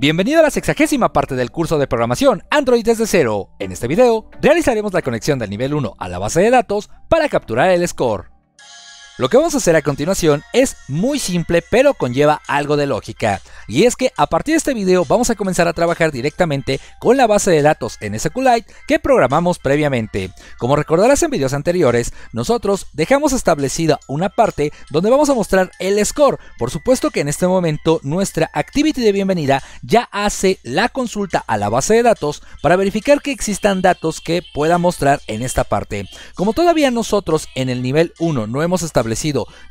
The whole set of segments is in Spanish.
Bienvenido a la sexagésima parte del curso de programación Android desde cero. En este video realizaremos la conexión del nivel 1 a la base de datos para capturar el score. Lo que vamos a hacer a continuación es muy simple pero conlleva algo de lógica. Y es que a partir de este video vamos a comenzar a trabajar directamente con la base de datos en SQLite que programamos previamente. Como recordarás en videos anteriores, nosotros dejamos establecida una parte donde vamos a mostrar el score. Por supuesto que en este momento nuestra activity de bienvenida ya hace la consulta a la base de datos para verificar que existan datos que pueda mostrar en esta parte. Como todavía nosotros en el nivel 1 no hemos establecido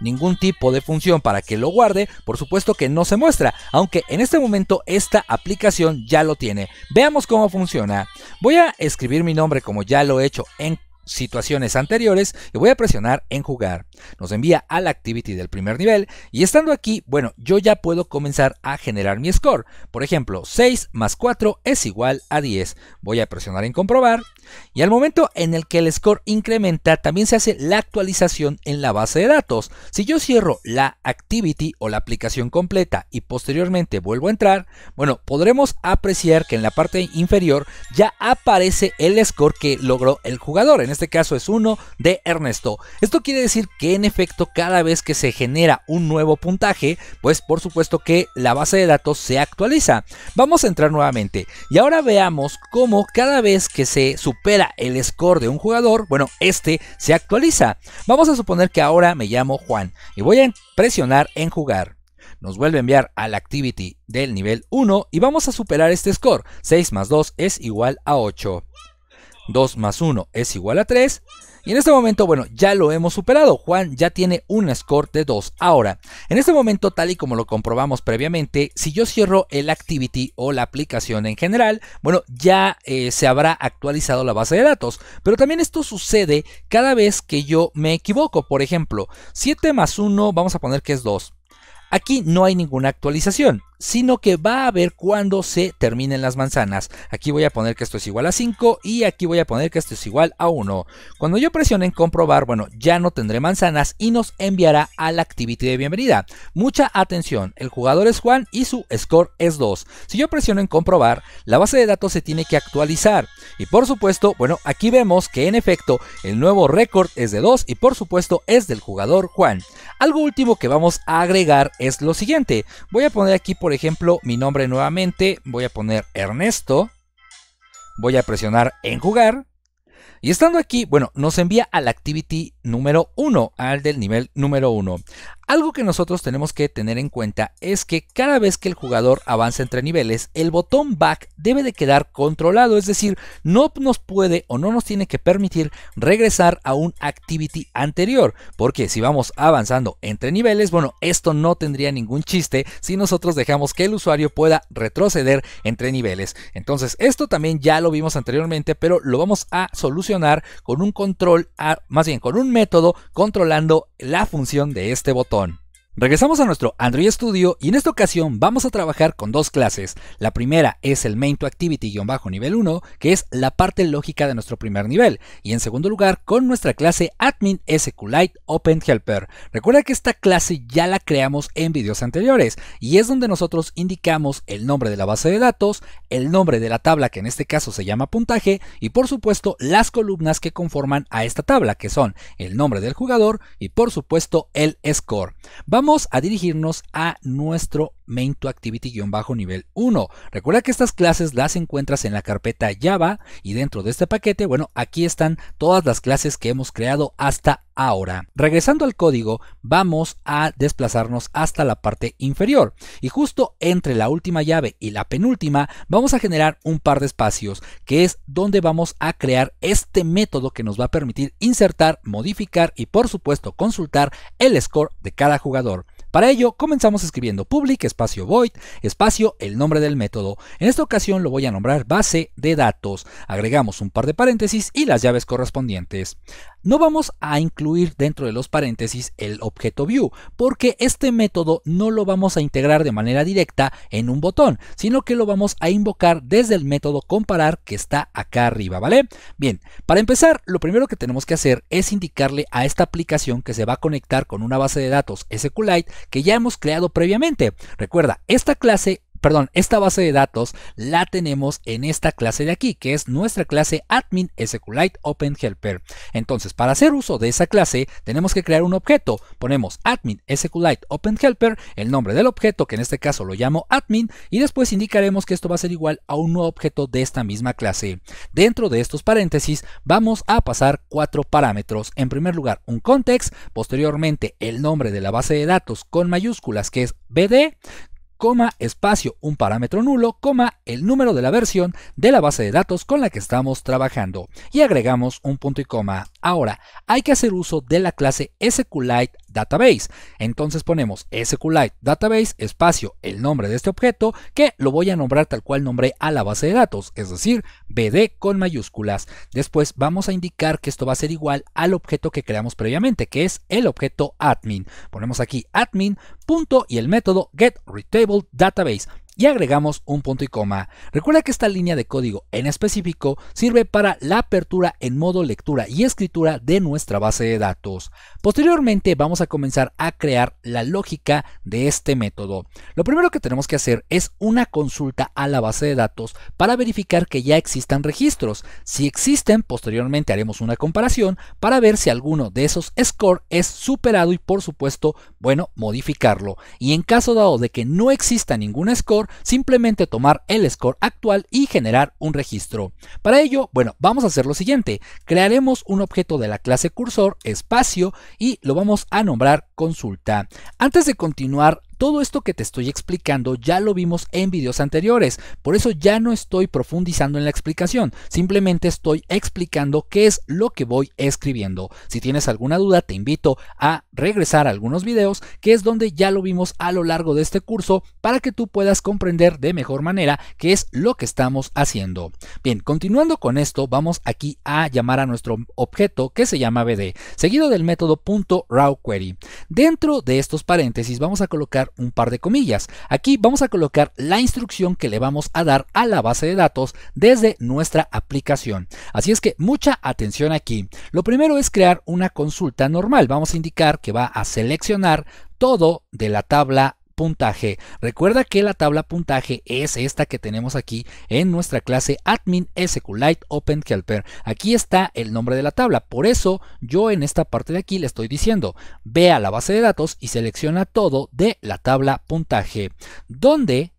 ningún tipo de función para que lo guarde, por supuesto que no se muestra, aunque en este momento esta aplicación ya lo tiene. Veamos cómo funciona. Voy a escribir mi nombre como ya lo he hecho en situaciones anteriores y voy a presionar en jugar. Nos envía a la activity del primer nivel y estando aquí, bueno, yo ya puedo comenzar a generar mi score. Por ejemplo, 6 más 4 es igual a 10. Voy a presionar en comprobar y al momento en el que el score incrementa, también se hace la actualización en la base de datos. Si yo cierro la activity o la aplicación completa y posteriormente vuelvo a entrar, bueno, podremos apreciar que en la parte inferior ya aparece el score que logró el jugador. En este caso es uno de Ernesto. Esto quiere decir que en efecto cada vez que se genera un nuevo puntaje, pues por supuesto que la base de datos se actualiza. Vamos a entrar nuevamente y ahora veamos cómo cada vez que se supone supera el score de un jugador, bueno, este se actualiza. Vamos a suponer que ahora me llamo Juan y voy a presionar en jugar. Nos vuelve a enviar al activity del nivel 1 y vamos a superar este score. 6 más 2 es igual a 8. 2 más 1 es igual a 3. Y en este momento, bueno, ya lo hemos superado. Juan ya tiene un score de 2. Ahora, en este momento, tal y como lo comprobamos previamente, si yo cierro el activity o la aplicación en general, bueno, ya eh, se habrá actualizado la base de datos. Pero también esto sucede cada vez que yo me equivoco. Por ejemplo, 7 más 1, vamos a poner que es 2. Aquí no hay ninguna actualización sino que va a ver cuando se terminen las manzanas. Aquí voy a poner que esto es igual a 5 y aquí voy a poner que esto es igual a 1. Cuando yo presione en comprobar, bueno, ya no tendré manzanas y nos enviará a la activity de bienvenida. Mucha atención, el jugador es Juan y su score es 2. Si yo presiono en comprobar, la base de datos se tiene que actualizar. Y por supuesto, bueno, aquí vemos que en efecto el nuevo récord es de 2 y por supuesto es del jugador Juan. Algo último que vamos a agregar es lo siguiente. Voy a poner aquí por por ejemplo, mi nombre nuevamente, voy a poner Ernesto, voy a presionar en jugar. Y estando aquí, bueno, nos envía al activity número 1, al del nivel número 1. Algo que nosotros tenemos que tener en cuenta es que cada vez que el jugador avanza entre niveles, el botón back debe de quedar controlado, es decir, no nos puede o no nos tiene que permitir regresar a un activity anterior, porque si vamos avanzando entre niveles, bueno, esto no tendría ningún chiste si nosotros dejamos que el usuario pueda retroceder entre niveles. Entonces, esto también ya lo vimos anteriormente, pero lo vamos a solucionar con un control, ah, más bien con un método controlando la función de este botón. Regresamos a nuestro Android Studio y en esta ocasión vamos a trabajar con dos clases. La primera es el main to activity-nivel 1, que es la parte lógica de nuestro primer nivel. Y en segundo lugar, con nuestra clase admin SQLite Open Helper. Recuerda que esta clase ya la creamos en videos anteriores y es donde nosotros indicamos el nombre de la base de datos, el nombre de la tabla que en este caso se llama puntaje y por supuesto las columnas que conforman a esta tabla, que son el nombre del jugador y por supuesto el score. Vamos a dirigirnos a nuestro main to activity-nivel 1. Recuerda que estas clases las encuentras en la carpeta Java y dentro de este paquete, bueno, aquí están todas las clases que hemos creado hasta Ahora, regresando al código, vamos a desplazarnos hasta la parte inferior y justo entre la última llave y la penúltima vamos a generar un par de espacios que es donde vamos a crear este método que nos va a permitir insertar, modificar y por supuesto consultar el score de cada jugador. Para ello, comenzamos escribiendo public espacio void espacio el nombre del método. En esta ocasión lo voy a nombrar base de datos. Agregamos un par de paréntesis y las llaves correspondientes. No vamos a incluir dentro de los paréntesis el objeto view, porque este método no lo vamos a integrar de manera directa en un botón, sino que lo vamos a invocar desde el método comparar que está acá arriba, ¿vale? Bien, para empezar, lo primero que tenemos que hacer es indicarle a esta aplicación que se va a conectar con una base de datos SQLite que ya hemos creado previamente. Recuerda, esta clase perdón, esta base de datos la tenemos en esta clase de aquí, que es nuestra clase admin SQLite Open Helper. Entonces, para hacer uso de esa clase, tenemos que crear un objeto. Ponemos admin SQLite Open Helper, el nombre del objeto, que en este caso lo llamo admin, y después indicaremos que esto va a ser igual a un nuevo objeto de esta misma clase. Dentro de estos paréntesis, vamos a pasar cuatro parámetros. En primer lugar, un context, posteriormente el nombre de la base de datos con mayúsculas, que es BD, coma, espacio, un parámetro nulo, coma, el número de la versión de la base de datos con la que estamos trabajando y agregamos un punto y coma. Ahora, hay que hacer uso de la clase SQLite database. Entonces ponemos SQLite database espacio el nombre de este objeto que lo voy a nombrar tal cual nombré a la base de datos, es decir, BD con mayúsculas. Después vamos a indicar que esto va a ser igual al objeto que creamos previamente, que es el objeto admin. Ponemos aquí admin punto y el método get_retable_database y agregamos un punto y coma. Recuerda que esta línea de código en específico sirve para la apertura en modo lectura y escritura de nuestra base de datos. Posteriormente vamos a comenzar a crear la lógica de este método. Lo primero que tenemos que hacer es una consulta a la base de datos para verificar que ya existan registros. Si existen, posteriormente haremos una comparación para ver si alguno de esos score es superado y por supuesto, bueno, modificarlo. Y en caso dado de que no exista ningún score, simplemente tomar el score actual y generar un registro. Para ello, bueno, vamos a hacer lo siguiente. Crearemos un objeto de la clase cursor, espacio, y lo vamos a nombrar consulta. Antes de continuar todo esto que te estoy explicando ya lo vimos en videos anteriores, por eso ya no estoy profundizando en la explicación, simplemente estoy explicando qué es lo que voy escribiendo. Si tienes alguna duda te invito a regresar a algunos videos, que es donde ya lo vimos a lo largo de este curso, para que tú puedas comprender de mejor manera qué es lo que estamos haciendo. Bien, continuando con esto, vamos aquí a llamar a nuestro objeto que se llama BD, seguido del método .rawQuery. Dentro de estos paréntesis vamos a colocar un par de comillas. Aquí vamos a colocar la instrucción que le vamos a dar a la base de datos desde nuestra aplicación. Así es que mucha atención aquí. Lo primero es crear una consulta normal. Vamos a indicar que va a seleccionar todo de la tabla puntaje. Recuerda que la tabla puntaje es esta que tenemos aquí en nuestra clase admin SQLite Open Helper. Aquí está el nombre de la tabla. Por eso yo en esta parte de aquí le estoy diciendo, ve a la base de datos y selecciona todo de la tabla puntaje. Donde,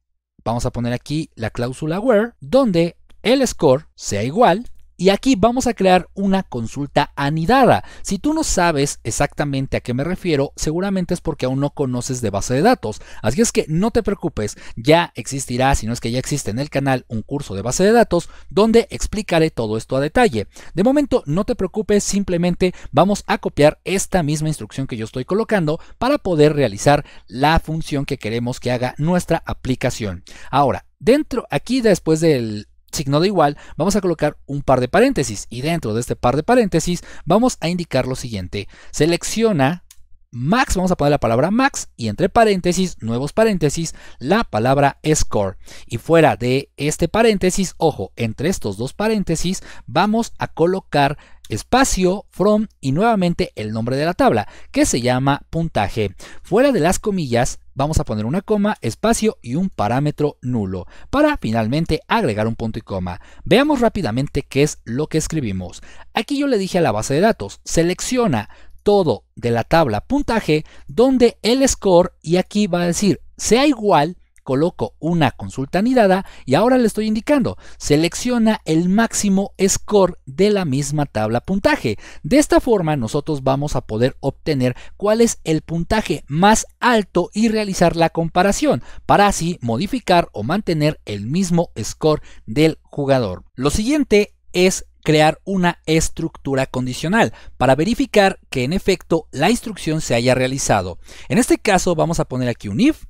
vamos a poner aquí la cláusula where, donde el score sea igual y aquí vamos a crear una consulta anidada. Si tú no sabes exactamente a qué me refiero, seguramente es porque aún no conoces de base de datos. Así es que no te preocupes, ya existirá, si no es que ya existe en el canal, un curso de base de datos donde explicaré todo esto a detalle. De momento, no te preocupes, simplemente vamos a copiar esta misma instrucción que yo estoy colocando para poder realizar la función que queremos que haga nuestra aplicación. Ahora, Dentro, aquí después del signo de igual, vamos a colocar un par de paréntesis y dentro de este par de paréntesis vamos a indicar lo siguiente. Selecciona max, vamos a poner la palabra max y entre paréntesis, nuevos paréntesis, la palabra score. Y fuera de este paréntesis, ojo, entre estos dos paréntesis vamos a colocar espacio, from y nuevamente el nombre de la tabla, que se llama puntaje. Fuera de las comillas, vamos a poner una coma, espacio y un parámetro nulo para finalmente agregar un punto y coma. Veamos rápidamente qué es lo que escribimos. Aquí yo le dije a la base de datos, selecciona todo de la tabla puntaje donde el score y aquí va a decir sea igual coloco una consulta anidada y ahora le estoy indicando, selecciona el máximo score de la misma tabla puntaje. De esta forma nosotros vamos a poder obtener cuál es el puntaje más alto y realizar la comparación para así modificar o mantener el mismo score del jugador. Lo siguiente es crear una estructura condicional para verificar que en efecto la instrucción se haya realizado. En este caso vamos a poner aquí un if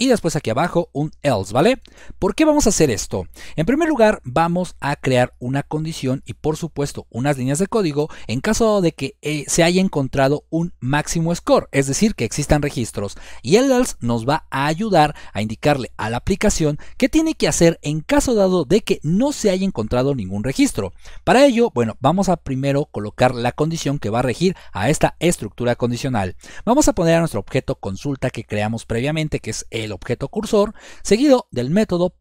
y después aquí abajo un else, ¿vale? ¿Por qué vamos a hacer esto? En primer lugar, vamos a crear una condición y por supuesto unas líneas de código en caso de que eh, se haya encontrado un máximo score, es decir, que existan registros. Y el else nos va a ayudar a indicarle a la aplicación qué tiene que hacer en caso dado de que no se haya encontrado ningún registro. Para ello, bueno, vamos a primero colocar la condición que va a regir a esta estructura condicional. Vamos a poner a nuestro objeto consulta que creamos previamente, que es el el objeto cursor, seguido del método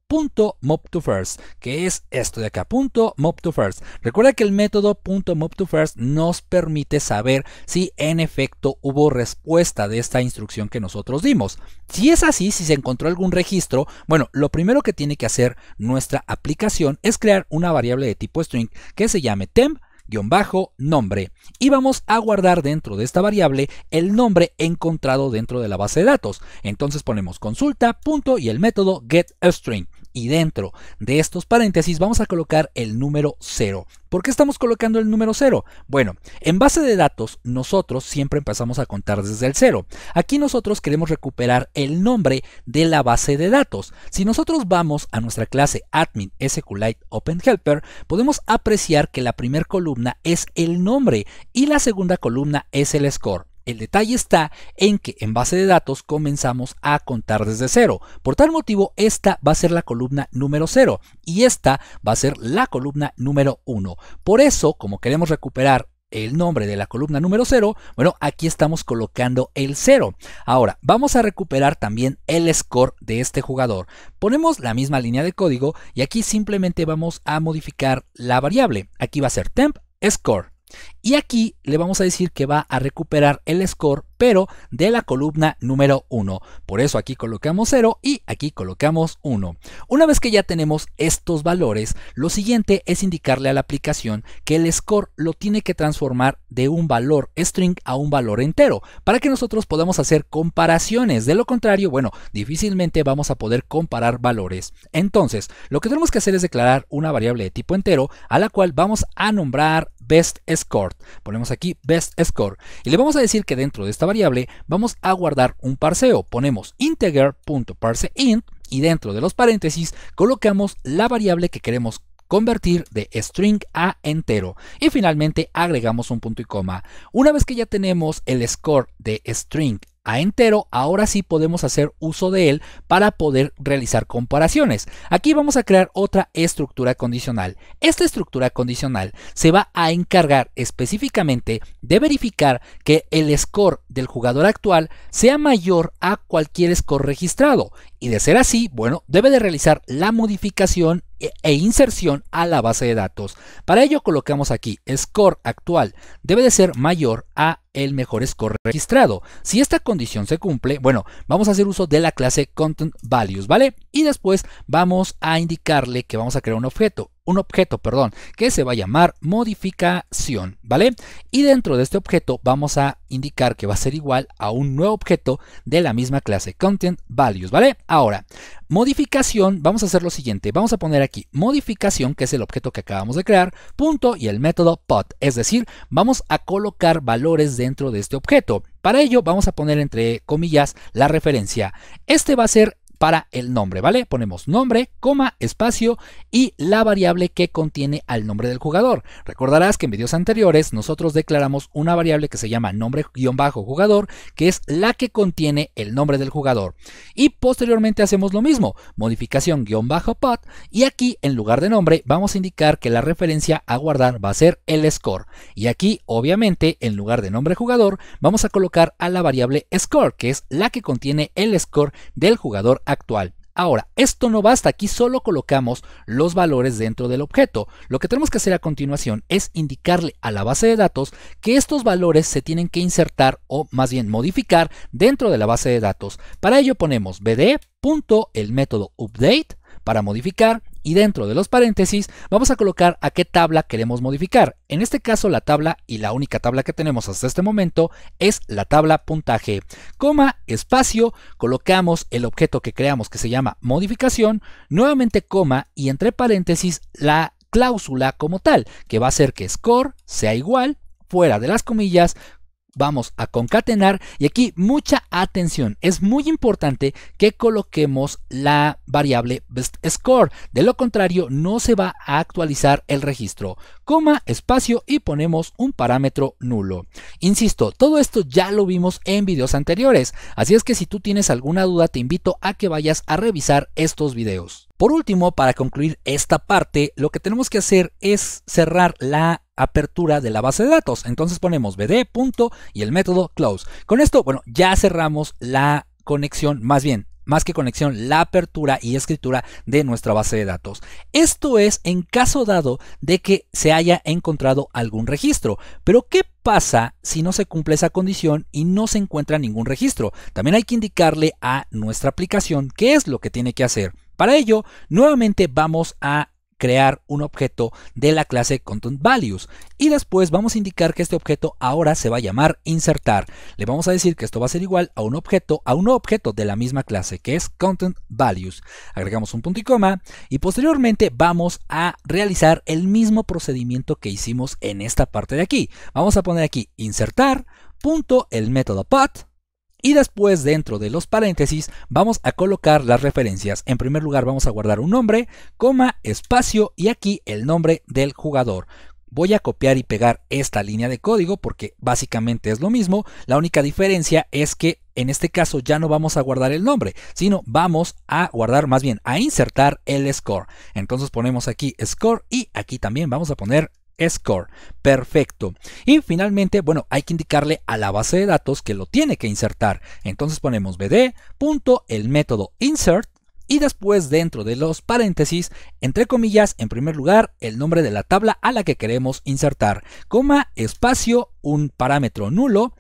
.mob2first que es esto de acá, .mob2first Recuerda que el método .mob2first nos permite saber si en efecto hubo respuesta de esta instrucción que nosotros dimos. Si es así, si se encontró algún registro, bueno, lo primero que tiene que hacer nuestra aplicación es crear una variable de tipo string que se llame temp bajo nombre y vamos a guardar dentro de esta variable el nombre encontrado dentro de la base de datos. Entonces ponemos consulta punto y el método getString y dentro de estos paréntesis vamos a colocar el número 0. ¿Por qué estamos colocando el número 0? Bueno, en base de datos nosotros siempre empezamos a contar desde el 0. Aquí nosotros queremos recuperar el nombre de la base de datos. Si nosotros vamos a nuestra clase admin SQLite Helper podemos apreciar que la primera columna es el nombre y la segunda columna es el score. El detalle está en que en base de datos comenzamos a contar desde cero. Por tal motivo, esta va a ser la columna número 0 y esta va a ser la columna número 1. Por eso, como queremos recuperar el nombre de la columna número 0, bueno, aquí estamos colocando el 0. Ahora, vamos a recuperar también el score de este jugador. Ponemos la misma línea de código y aquí simplemente vamos a modificar la variable. Aquí va a ser temp score. Y aquí le vamos a decir que va a recuperar el score, pero de la columna número 1. Por eso aquí colocamos 0 y aquí colocamos 1. Una vez que ya tenemos estos valores, lo siguiente es indicarle a la aplicación que el score lo tiene que transformar de un valor string a un valor entero, para que nosotros podamos hacer comparaciones. De lo contrario, bueno, difícilmente vamos a poder comparar valores. Entonces, lo que tenemos que hacer es declarar una variable de tipo entero, a la cual vamos a nombrar Best Score. Ponemos aquí Best Score. Y le vamos a decir que dentro de esta variable vamos a guardar un parseo. Ponemos integer.parseInt y dentro de los paréntesis colocamos la variable que queremos convertir de string a entero y finalmente agregamos un punto y coma. Una vez que ya tenemos el score de string a entero, ahora sí podemos hacer uso de él para poder realizar comparaciones. Aquí vamos a crear otra estructura condicional. Esta estructura condicional se va a encargar específicamente de verificar que el score del jugador actual sea mayor a cualquier score registrado y de ser así, bueno, debe de realizar la modificación e, e inserción a la base de datos. Para ello colocamos aquí score actual debe de ser mayor a el mejor score registrado. Si esta condición se cumple, bueno, vamos a hacer uso de la clase content values, ¿vale? Y después vamos a indicarle que vamos a crear un objeto un objeto, perdón, que se va a llamar modificación, ¿vale? Y dentro de este objeto vamos a indicar que va a ser igual a un nuevo objeto de la misma clase content values, ¿vale? Ahora, modificación, vamos a hacer lo siguiente, vamos a poner aquí modificación, que es el objeto que acabamos de crear, punto y el método pot, es decir, vamos a colocar valores dentro de este objeto. Para ello vamos a poner entre comillas la referencia. Este va a ser para el nombre, ¿vale? Ponemos nombre, coma, espacio y la variable que contiene al nombre del jugador. Recordarás que en videos anteriores nosotros declaramos una variable que se llama nombre-jugador, que es la que contiene el nombre del jugador. Y posteriormente hacemos lo mismo, modificación pod y aquí en lugar de nombre vamos a indicar que la referencia a guardar va a ser el score. Y aquí obviamente en lugar de nombre jugador vamos a colocar a la variable score, que es la que contiene el score del jugador actual. Ahora, esto no basta, aquí solo colocamos los valores dentro del objeto. Lo que tenemos que hacer a continuación es indicarle a la base de datos que estos valores se tienen que insertar o más bien modificar dentro de la base de datos. Para ello ponemos bd.el método update para modificar y dentro de los paréntesis vamos a colocar a qué tabla queremos modificar. En este caso la tabla y la única tabla que tenemos hasta este momento es la tabla puntaje. Coma, espacio, colocamos el objeto que creamos que se llama modificación, nuevamente coma y entre paréntesis la cláusula como tal, que va a ser que score sea igual fuera de las comillas, vamos a concatenar y aquí mucha atención. Es muy importante que coloquemos la variable best score. De lo contrario, no se va a actualizar el registro coma, espacio y ponemos un parámetro nulo. Insisto, todo esto ya lo vimos en videos anteriores, así es que si tú tienes alguna duda te invito a que vayas a revisar estos videos. Por último, para concluir esta parte, lo que tenemos que hacer es cerrar la apertura de la base de datos. Entonces ponemos bd. y el método close. Con esto, bueno, ya cerramos la conexión, más bien, más que conexión, la apertura y escritura de nuestra base de datos. Esto es en caso dado de que se haya encontrado algún registro. Pero ¿qué pasa si no se cumple esa condición y no se encuentra ningún registro? También hay que indicarle a nuestra aplicación qué es lo que tiene que hacer. Para ello, nuevamente vamos a crear un objeto de la clase ContentValues y después vamos a indicar que este objeto ahora se va a llamar insertar. Le vamos a decir que esto va a ser igual a un objeto, a un objeto de la misma clase que es ContentValues. Agregamos un punto y coma y posteriormente vamos a realizar el mismo procedimiento que hicimos en esta parte de aquí. Vamos a poner aquí insertar punto el método path y después dentro de los paréntesis vamos a colocar las referencias. En primer lugar vamos a guardar un nombre, coma, espacio y aquí el nombre del jugador. Voy a copiar y pegar esta línea de código porque básicamente es lo mismo. La única diferencia es que en este caso ya no vamos a guardar el nombre, sino vamos a guardar más bien a insertar el score. Entonces ponemos aquí score y aquí también vamos a poner Score. Perfecto. Y finalmente, bueno, hay que indicarle a la base de datos que lo tiene que insertar. Entonces ponemos bd. Punto, el método insert y después dentro de los paréntesis, entre comillas, en primer lugar, el nombre de la tabla a la que queremos insertar, coma, espacio, un parámetro nulo,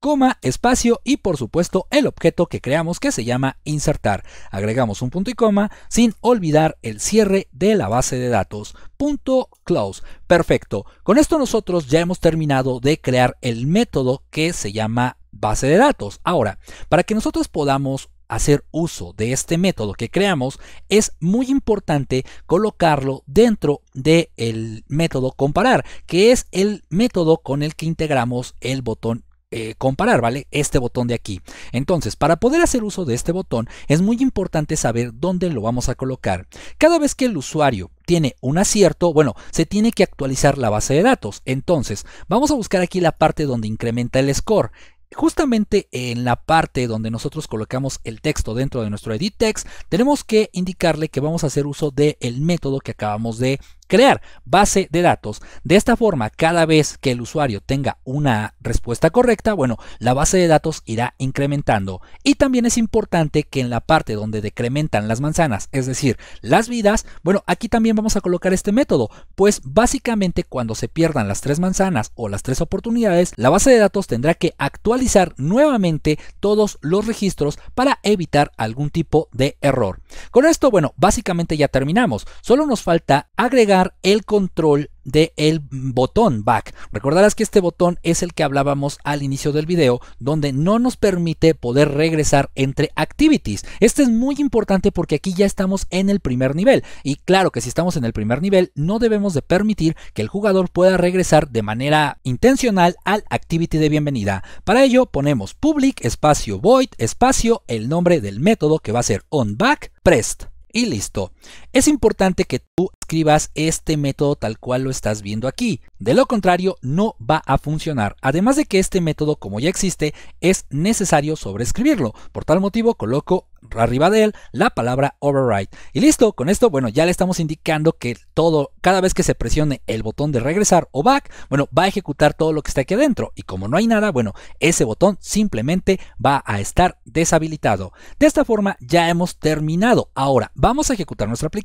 coma, espacio y por supuesto el objeto que creamos que se llama insertar. Agregamos un punto y coma sin olvidar el cierre de la base de datos. Punto close. Perfecto. Con esto nosotros ya hemos terminado de crear el método que se llama base de datos. Ahora, para que nosotros podamos hacer uso de este método que creamos, es muy importante colocarlo dentro del método comparar, que es el método con el que integramos el botón eh, comparar, ¿vale? Este botón de aquí. Entonces, para poder hacer uso de este botón, es muy importante saber dónde lo vamos a colocar. Cada vez que el usuario tiene un acierto, bueno, se tiene que actualizar la base de datos. Entonces, vamos a buscar aquí la parte donde incrementa el score justamente en la parte donde nosotros colocamos el texto dentro de nuestro edit text, tenemos que indicarle que vamos a hacer uso del el método que acabamos de crear base de datos. De esta forma, cada vez que el usuario tenga una respuesta correcta, bueno, la base de datos irá incrementando. Y también es importante que en la parte donde decrementan las manzanas, es decir, las vidas, bueno, aquí también vamos a colocar este método, pues básicamente cuando se pierdan las tres manzanas o las tres oportunidades, la base de datos tendrá que actualizar nuevamente todos los registros para evitar algún tipo de error. Con esto, bueno, básicamente ya terminamos. Solo nos falta agregar el control del el botón back. Recordarás que este botón es el que hablábamos al inicio del video, donde no nos permite poder regresar entre activities. Este es muy importante porque aquí ya estamos en el primer nivel. Y claro que si estamos en el primer nivel, no debemos de permitir que el jugador pueda regresar de manera intencional al activity de bienvenida. Para ello ponemos public espacio void espacio el nombre del método que va a ser back prest y listo. Es importante que tú escribas este método tal cual lo estás viendo aquí. De lo contrario, no va a funcionar. Además de que este método, como ya existe, es necesario sobreescribirlo. Por tal motivo, coloco arriba de él la palabra override. Y listo, con esto, bueno, ya le estamos indicando que todo, cada vez que se presione el botón de regresar o back, bueno, va a ejecutar todo lo que está aquí adentro. Y como no hay nada, bueno, ese botón simplemente va a estar deshabilitado. De esta forma ya hemos terminado. Ahora vamos a ejecutar nuestra aplicación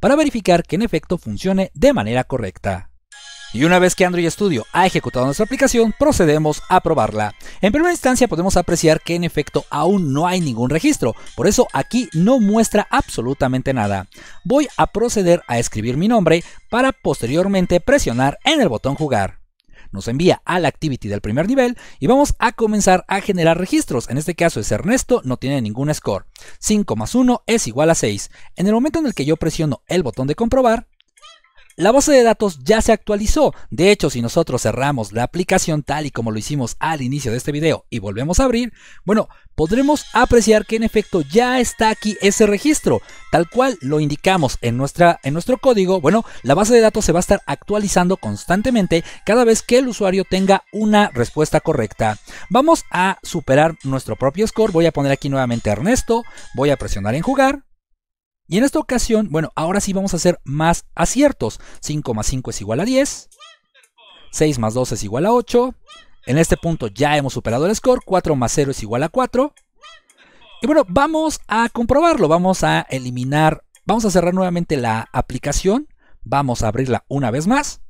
para verificar que en efecto funcione de manera correcta. Y una vez que Android Studio ha ejecutado nuestra aplicación, procedemos a probarla. En primera instancia podemos apreciar que en efecto aún no hay ningún registro, por eso aquí no muestra absolutamente nada. Voy a proceder a escribir mi nombre para posteriormente presionar en el botón jugar nos envía a la activity del primer nivel y vamos a comenzar a generar registros. En este caso es Ernesto, no tiene ningún score. 5 más 1 es igual a 6. En el momento en el que yo presiono el botón de comprobar, la base de datos ya se actualizó. De hecho, si nosotros cerramos la aplicación tal y como lo hicimos al inicio de este video y volvemos a abrir, bueno, podremos apreciar que en efecto ya está aquí ese registro. Tal cual lo indicamos en, nuestra, en nuestro código, bueno, la base de datos se va a estar actualizando constantemente cada vez que el usuario tenga una respuesta correcta. Vamos a superar nuestro propio score. Voy a poner aquí nuevamente Ernesto, voy a presionar en jugar y en esta ocasión, bueno, ahora sí vamos a hacer más aciertos. 5 más 5 es igual a 10. 6 más 2 es igual a 8. En este punto ya hemos superado el score. 4 más 0 es igual a 4. Y bueno, vamos a comprobarlo. Vamos a eliminar, vamos a cerrar nuevamente la aplicación. Vamos a abrirla una vez más.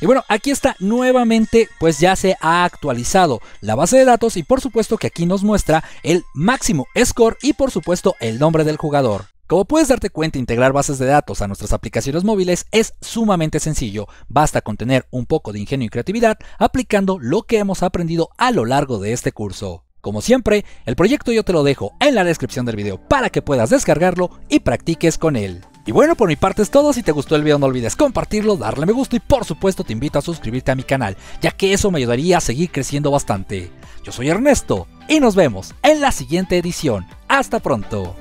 Y bueno, aquí está nuevamente, pues ya se ha actualizado la base de datos y por supuesto que aquí nos muestra el máximo score y por supuesto el nombre del jugador. Como puedes darte cuenta, integrar bases de datos a nuestras aplicaciones móviles es sumamente sencillo. Basta con tener un poco de ingenio y creatividad aplicando lo que hemos aprendido a lo largo de este curso. Como siempre, el proyecto yo te lo dejo en la descripción del video para que puedas descargarlo y practiques con él. Y bueno, por mi parte es todo, si te gustó el video no olvides compartirlo, darle me gusta y por supuesto te invito a suscribirte a mi canal, ya que eso me ayudaría a seguir creciendo bastante. Yo soy Ernesto y nos vemos en la siguiente edición. Hasta pronto.